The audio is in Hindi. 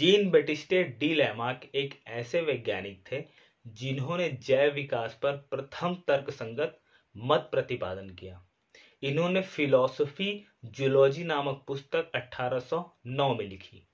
जीन बेटिस्टे डी लैमार्क एक ऐसे वैज्ञानिक थे जिन्होंने जैव विकास पर प्रथम तर्कसंगत मत प्रतिपादन किया इन्होंने फिलॉसफी जूलॉजी नामक पुस्तक 1809 में लिखी